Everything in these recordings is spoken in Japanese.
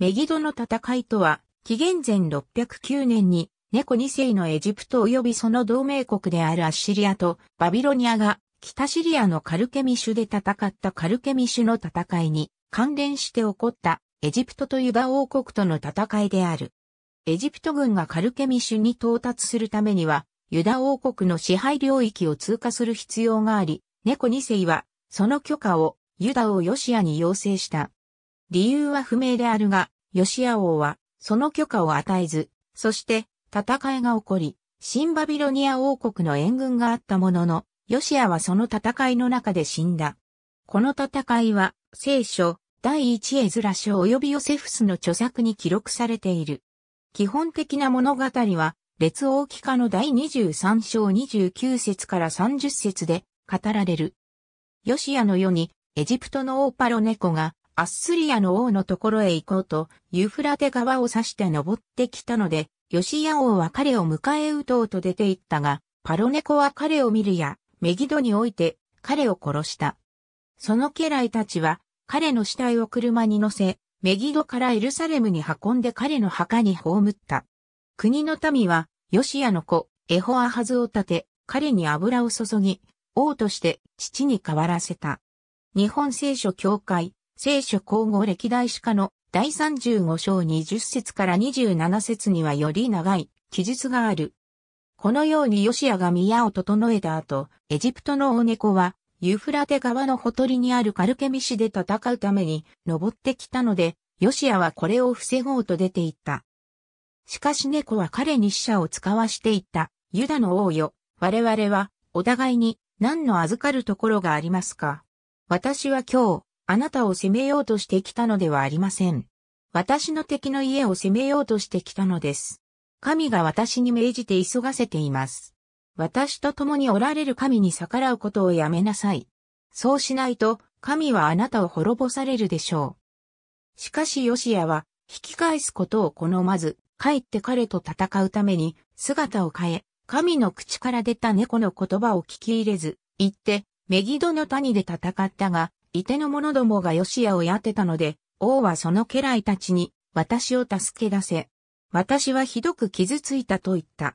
メギドの戦いとは、紀元前609年に、猫2世のエジプト及びその同盟国であるアッシリアとバビロニアが、北シリアのカルケミシュで戦ったカルケミシュの戦いに関連して起こったエジプトとユダ王国との戦いである。エジプト軍がカルケミシュに到達するためには、ユダ王国の支配領域を通過する必要があり、猫2世は、その許可をユダをヨシアに要請した。理由は不明であるが、ヨシア王は、その許可を与えず、そして、戦いが起こり、新バビロニア王国の援軍があったものの、ヨシアはその戦いの中で死んだ。この戦いは、聖書、第一絵ラ書及びヨセフスの著作に記録されている。基本的な物語は、列王記下の第23章29節から30節で語られる。ヨシアの世にエジプトの王パロネコがアッスリアの王のところへ行こうと、ユフラテ川を指して登ってきたので、ヨシヤ王は彼を迎え撃とうと出て行ったが、パロネコは彼を見るや、メギドにおいて彼を殺した。その家来たちは、彼の死体を車に乗せ、メギドからエルサレムに運んで彼の墓に葬った。国の民は、ヨシヤの子、エホアハズを立て、彼に油を注ぎ、王として父に代わらせた。日本聖書教会、聖書皇后歴代史家の第35章20節から27節にはより長い記述がある。このようにヨシアが宮を整えた後、エジプトの大猫はユフラテ川のほとりにあるカルケミシで戦うために登ってきたので、ヨシアはこれを防ごうと出て行った。しかし猫は彼に死者を使わしていった。ユダの王よ、我々はお互いに何の預かるところがありますか私は今日、あなたを攻めようとしてきたのではありません。私の敵の家を攻めようとしてきたのです。神が私に命じて急がせています。私と共におられる神に逆らうことをやめなさい。そうしないと、神はあなたを滅ぼされるでしょう。しかしヨシアは、引き返すことを好まず、帰って彼と戦うために、姿を変え、神の口から出た猫の言葉を聞き入れず、行って、メギドの谷で戦ったが、伊手の者どもが吉屋をやってたので、王はその家来たちに、私を助け出せ。私はひどく傷ついたと言った。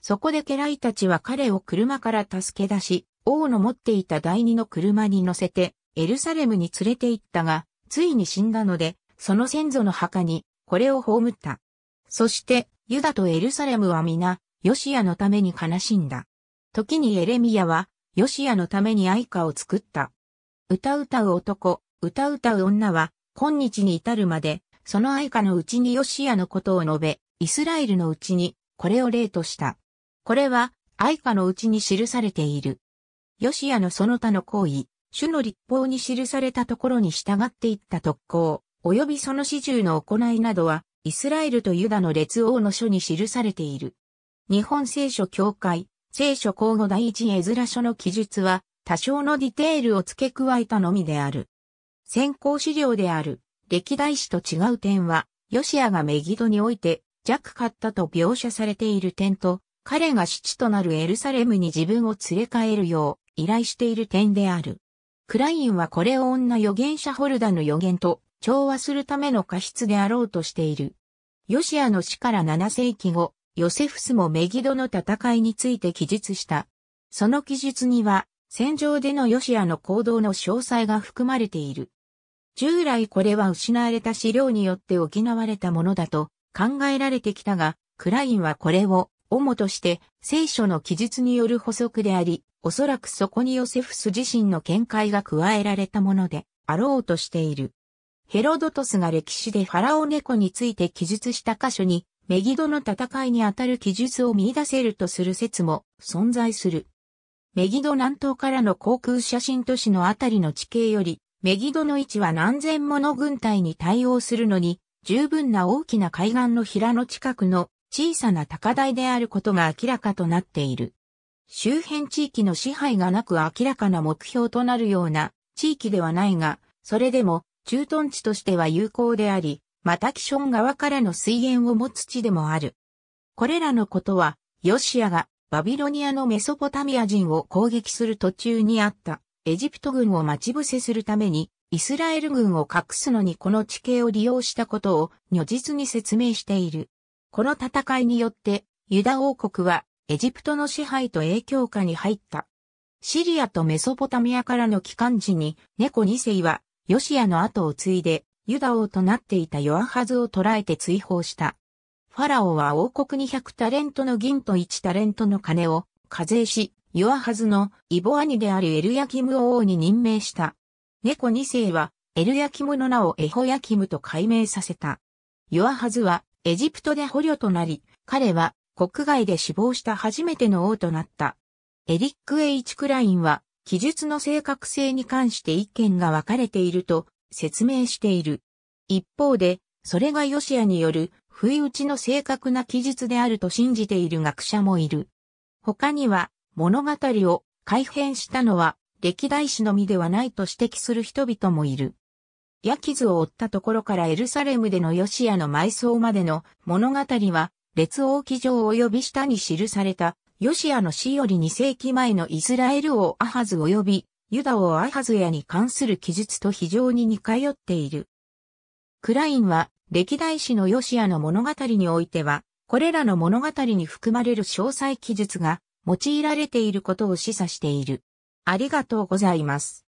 そこで家来たちは彼を車から助け出し、王の持っていた第二の車に乗せて、エルサレムに連れて行ったが、ついに死んだので、その先祖の墓に、これを葬った。そして、ユダとエルサレムは皆、ヨシアのために悲しんだ。時にエレミヤは、ヨシアのために愛歌を作った。歌う歌う男、歌う歌う女は、今日に至るまで、その愛家のうちにヨシアのことを述べ、イスラエルのうちに、これを例とした。これは、愛家のうちに記されている。ヨシアのその他の行為、主の立法に記されたところに従っていった特攻、及びその始終の行いなどは、イスラエルとユダの列王の書に記されている。日本聖書協会、聖書交互第一絵面書の記述は、多少のディテールを付け加えたのみである。先行資料である歴代史と違う点は、ヨシアがメギドにおいて弱かったと描写されている点と、彼が父となるエルサレムに自分を連れ帰るよう依頼している点である。クラインはこれを女預言者ホルダの予言と調和するための過失であろうとしている。ヨシアの死から7世紀後、ヨセフスもメギドの戦いについて記述した。その記述には、戦場でのヨシアの行動の詳細が含まれている。従来これは失われた資料によって補われたものだと考えられてきたが、クラインはこれを主として聖書の記述による補足であり、おそらくそこにヨセフス自身の見解が加えられたものであろうとしている。ヘロドトスが歴史でファラオ猫について記述した箇所に、メギドの戦いにあたる記述を見出せるとする説も存在する。メギド南東からの航空写真都市のあたりの地形より、メギドの位置は何千もの軍隊に対応するのに、十分な大きな海岸の平の近くの小さな高台であることが明らかとなっている。周辺地域の支配がなく明らかな目標となるような地域ではないが、それでも駐屯地としては有効であり、またキション側からの水源を持つ地でもある。これらのことは、ヨシアがバビロニアのメソポタミア人を攻撃する途中にあったエジプト軍を待ち伏せするためにイスラエル軍を隠すのにこの地形を利用したことを如実に説明している。この戦いによってユダ王国はエジプトの支配と影響下に入った。シリアとメソポタミアからの帰還時に猫2世はヨシアの後を継いでユダ王となっていたヨアハズを捕らえて追放した。ファラオは王国に100タレントの銀と1タレントの金を課税し、ヨアハズのイボ兄であるエルヤキム王に任命した。猫2世はエルヤキムの名をエホヤキムと改名させた。ヨアハズはエジプトで捕虜となり、彼は国外で死亡した初めての王となった。エリック・エイチ・クラインは記述の正確性に関して意見が分かれていると説明している。一方で、それがヨシアによる不意打ちの正確な記述であると信じている学者もいる。他には物語を改変したのは歴代史のみではないと指摘する人々もいる。ヤキズを追ったところからエルサレムでのヨシアの埋葬までの物語は、列王記上及び下に記された、ヨシアの死より2世紀前のイスラエル王アハズ及び、ユダ王アハズヤに関する記述と非常に似通っている。クラインは歴代史のヨシアの物語においては、これらの物語に含まれる詳細記述が用いられていることを示唆している。ありがとうございます。